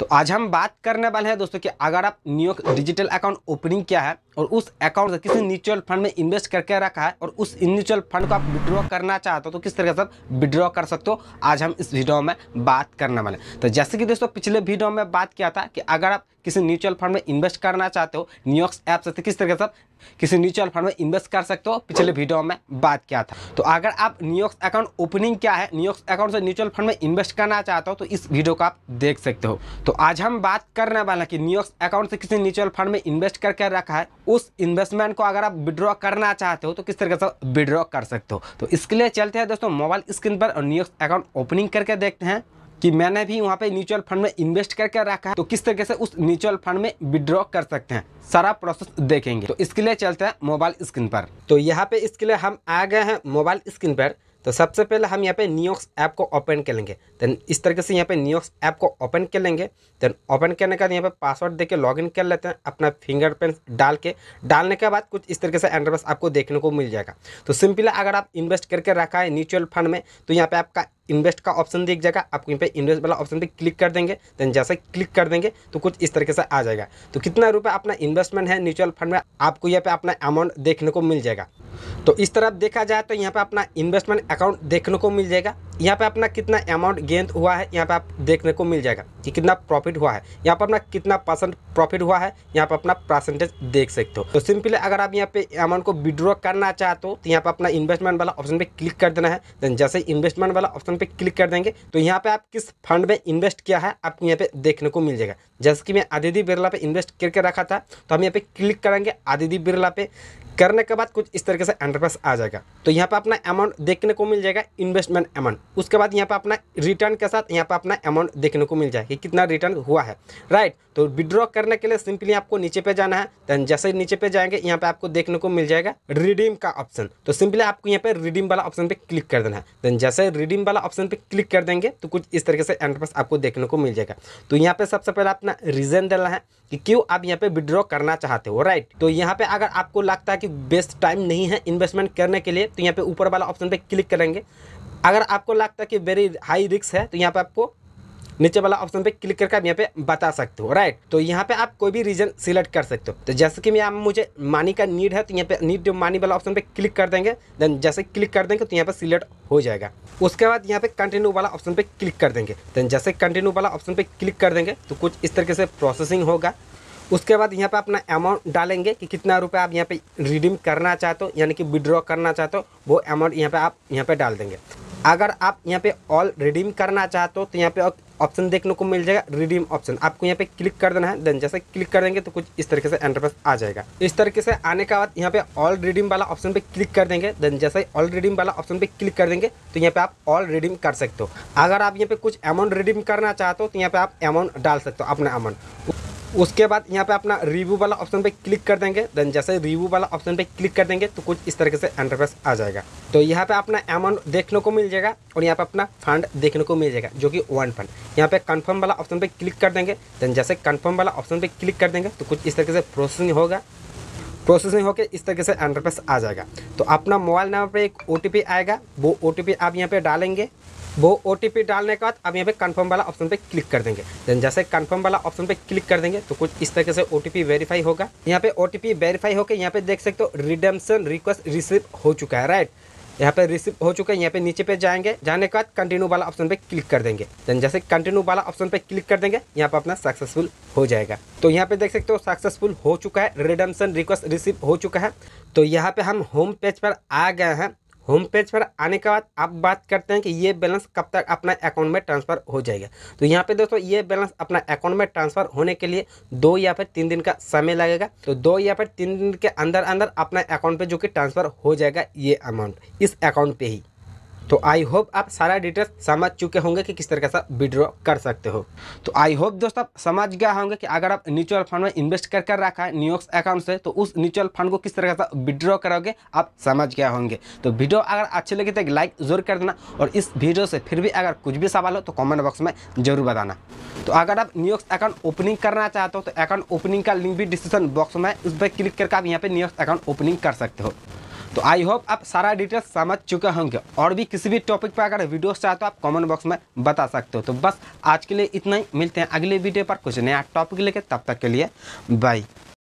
तो आज हम बात करने वाले हैं दोस्तों कि अगर आप न्यू डिजिटल अकाउंट ओपनिंग किया है और उस अकाउंट से किसी म्यूचुअल फंड में इन्वेस्ट करके रखा है और उस म्यूचुअल फंड को आप विड्रॉ करना चाहते हो तो किस तरीके से आप विड्रॉ कर सकते हो आज हम इस वीडियो में बात करने वाले तो जैसे कि दोस्तों पिछले वीडियो में बात किया था कि अगर आप किसी म्यूचुअल फंड में इन्वेस्ट करना चाहते हो न्यूयॉर्क्स ऐप से तो किस तरीके से किसी म्यूचुअल फंड में इन्वेस्ट कर सकते हो पिछले वीडियो में बात किया था तो अगर आप न्यूयॉर्क अकाउंट ओपनिंग क्या है न्यूयॉर्क अकाउंट से म्यूचुअल फंड में इन्वेस्ट करना चाहते हो तो इस वीडियो को आप देख सकते हो तो आज हम बात करने वाला कि न्यूयॉर्क अकाउंट से किसी म्यूचुअल फंड में इन्वेस्ट करके रखा है उस इन्वेस्टमेंट को अगर आप विड्रॉ करना चाहते हो तो किस तरीके से विड्रॉ कर सकते हो तो इसके लिए चलते हैं दोस्तों मोबाइल स्क्रीन पर न्यूयॉर्क अकाउंट ओपनिंग करके देखते हैं कि मैंने भी वहाँ पे म्यूचुअल फंड में इन्वेस्ट करके रखा है तो किस तरीके से उस म्यूचुअल फंड में विड्रॉ कर सकते हैं सारा प्रोसेस देखेंगे तो इसके लिए चलते हैं मोबाइल स्क्रीन पर तो यहाँ पे इसके लिए हम आ गए हैं मोबाइल स्क्रीन पर तो सबसे पहले हम यहाँ पे न्यूक्स ऐप को ओपन कर लेंगे देन इस तरीके से यहाँ पे न्यूक्स ऐप को ओपन कर लेंगे देन ओपन करने के बाद यहाँ पे पासवर्ड देके लॉगिन कर लेते हैं अपना फिंगरप्रिंट डाल के डालने के बाद कुछ इस तरीके से एंड्रबस आपको देखने को मिल जाएगा तो सिंपली अगर आप इन्वेस्ट करके रखा है म्यूचुअल फंड में तो यहाँ पे आपका इन्वेस्ट का ऑप्शन दिख जाएगा आप यहाँ पे इन्वेस्ट वाला ऑप्शन पे क्लिक कर देंगे देन जैसे क्लिक कर देंगे तो कुछ इस तरीके से आ जाएगा तो कितना रुपए अपना इन्वेस्टमेंट है म्यूचुअल फंड में आपको यहाँ पे अपना अमाउंट देखने को मिल जाएगा तो इस तरह देखा जाए तो यहाँ पे अपना इन्वेस्टमेंट अकाउंट देखने को मिल जाएगा यहाँ पे अपना कितना अमाउंट गेंद हुआ है यहाँ पे आप देखने को मिल जाएगा कि कितना प्रॉफिट हुआ है यहाँ पर अपना कितना परसेंट प्रॉफिट हुआ है यहाँ पर अपना परसेंटेज देख सकते हो तो सिंपली अगर आप यहाँ पे अमाउंट को विड्रॉ करना चाहते हो तो यहाँ पे अपना इन्वेस्टमेंट वाला ऑप्शन पे क्लिक कर देना है देन जैसे इन्वेस्टमेंट वाला ऑप्शन पे क्लिक कर देंगे तो यहाँ पे आप किस फंड में इन्वेस्ट किया है आपको यहाँ पे देखने को मिल जाएगा जैसे कि मैं आदिदी बिरला पे इन्वेस्ट करके रखा था तो हम यहाँ पे क्लिक करेंगे आदिदी बिरला पे करने के बाद कुछ इस तरीके से अंडरपास आ जाएगा तो यहाँ पर अपना अमाउंट देखने को मिल जाएगा इन्वेस्टमेंट अमाउंट उसके बाद यहाँ पर अपना रिटर्न के साथ यहाँ पर अपना अमाउंट देखने को मिल जाएगा कि कितना रिटर्न हुआ है राइट तो विड्रॉ करने के लिए सिंपली आपको नीचे पे जाना है देन जैसे नीचे पे जाएंगे यहाँ पे आपको देखने को मिल जाएगा रिडीम का ऑप्शन तो सिंपली आपको यहाँ पे रिडीम वाला ऑप्शन पे क्लिक कर देना है देन जैसे रिडीम वाला ऑप्शन पे क्लिक कर देंगे तो कुछ इस तरीके से एंटरपास आपको देखने को मिल जाएगा तो यहाँ पे सबसे पहले अपना रीजन देना है कि क्यों आप यहाँ पे विड्रॉ करना चाहते हो राइट तो यहाँ पे अगर आपको लगता है कि बेस्ट टाइम नहीं है इन्वेस्टमेंट करने के लिए तो यहाँ पे ऊपर वाला ऑप्शन पे क्लिक करेंगे अगर आपको लगता है कि वेरी हाई रिस्क है तो यहाँ पे आपको नीचे वाला ऑप्शन पे क्लिक करके आप यहाँ पे बता सकते हो राइट तो यहाँ पे आप कोई भी रीजन सिलेक्ट कर सकते हो तो जैसे कि यहाँ मुझे मानी का नीड है तो यहाँ पे नीड मानी वाला ऑप्शन पे क्लिक कर देंगे देन जैसे क्लिक कर देंगे तो यहाँ पे सिलेक्ट हो जाएगा उसके बाद यहाँ पे कंटिन्यू वाला ऑप्शन पे क्लिक कर देंगे देन जैसे कंटिन्यू वाला ऑप्शन पे क्लिक कर देंगे तो कुछ इस तरीके से प्रोसेसिंग होगा उसके बाद यहाँ पे अपना अमाउंट डालेंगे कि कितना रुपये आप यहाँ पे रिडीम करना चाहते हो यानी कि विड्रॉ करना चाहते हो वो अमाउंट यहाँ पे आप यहाँ पे डाल देंगे अगर आप यहाँ पे ऑल रिडीम करना चाहते हो तो यहाँ पे ऑप्शन देखने को मिल जाएगा रिडीम ऑप्शन आपको यहाँ पे क्लिक कर देना है देन जैसे क्लिक कर देंगे तो कुछ इस तरीके से एंटरप्रेस आ जाएगा इस तरीके से आने के बाद यहाँ पे ऑल रिडीम वाला ऑप्शन पे क्लिक कर देंगे देन जैसे ऑल रिडीम वाला ऑप्शन पे क्लिक कर देंगे तो यहाँ पे आप ऑल रिडीम कर सकते हो अगर आप यहाँ पे कुछ अमाउंट रिडीम करना चाहते हो तो यहाँ पे आप अमाउंट डाल सकते हो अपना अमाउंट उसके बाद यहाँ पे अपना रिव्यू वाला ऑप्शन पे क्लिक कर देंगे देन जैसे रिव्यू वाला ऑप्शन पे क्लिक कर देंगे तो कुछ इस तरीके से इंटरफेस आ जाएगा तो यहाँ पे अपना अमाउंट देखने को मिल जाएगा और यहाँ पे अपना फंड देखने को मिल जाएगा जो कि वन फंड यहाँ पे कन्फर्म वाला ऑप्शन पे क्लिक कर देंगे देन जैसे कन्फर्म वाला ऑप्शन पे क्लिक कर देंगे तो कुछ इस तरीके से प्रोसेसिंग होगा प्रोसेसिंग होकर इस तरीके से अंडरपेस आ जाएगा तो अपना मोबाइल नंबर पर एक ओ आएगा वो ओ आप यहाँ पर डालेंगे वो ओ डालने के बाद अब यहाँ पे कंफर्म वाला ऑप्शन पे क्लिक कर देंगे देन जैसे कंफर्म वाला ऑप्शन पे क्लिक कर देंगे तो कुछ इस तरीके से ओ वेरीफाई होगा यहाँ पे ओ वेरीफाई होकर यहाँ पे देख सकते हो रिडेम्पशन रिक्वेस्ट रिसीव हो चुका है राइट यहाँ पे रिसीव हो चुके हैं यहाँ पे नीचे पे जाएंगे जाने के बाद कंटिन्यू वाला ऑप्शन पे क्लिक कर देंगे देन जैसे कंटिन्यू वाला ऑप्शन पे क्लिक कर देंगे यहाँ पे अपना सक्सेसफुल हो जाएगा तो यहाँ पे देख सकते हो सक्सेसफुल हो चुका है रिडम्सन रिक्वेस्ट रिसीव हो चुका है तो यहाँ पे हम होम पेज पर आ गए हैं होम पेज पर आने के बाद आप बात करते हैं कि ये बैलेंस कब तक अपना अकाउंट में ट्रांसफ़र हो जाएगा तो यहाँ पे दोस्तों ये बैलेंस अपना अकाउंट में ट्रांसफ़र होने के लिए दो या फिर तीन दिन का समय लगेगा तो दो या फिर तीन दिन के अंदर अंदर अपना अकाउंट पे जो कि ट्रांसफ़र हो जाएगा ये अमाउंट इस अकाउंट पे ही तो आई होप आप सारा डिटेल्स समझ चुके होंगे कि किस तरह से विड्रॉ कर सकते हो तो आई होप दोस्तों आप समझ गया होंगे कि अगर आप म्यूचुअल फंड में इन्वेस्ट कर कर रखा है न्यूयॉर्क अकाउंट से तो उस म्यूचुअल फंड को किस तरह से विड्रॉ करोगे आप समझ गया होंगे तो वीडियो अगर अच्छी लगे तो एक लाइक जरूर कर देना और इस वीडियो से फिर भी अगर कुछ भी सवाल हो तो कॉमेंट बॉक्स में जरूर बताना तो अगर आप न्यूयॉर्क अकाउंट ओपनिंग करना चाहते हो तो अकाउंट ओपनिंग का लिंक भी डिस्क्रिप्शन बॉक्स में उस पर क्लिक करके आप यहाँ पर न्यूयॉर्क अकाउंट ओपनिंग कर सकते हो तो आई होप आप सारा डिटेल्स समझ चुके होंगे और भी किसी भी टॉपिक पर अगर वीडियो चाहे अच्छा तो आप कमेंट बॉक्स में बता सकते हो तो बस आज के लिए इतना ही मिलते हैं अगले वीडियो पर कुछ नया टॉपिक लेके तब तक के लिए बाई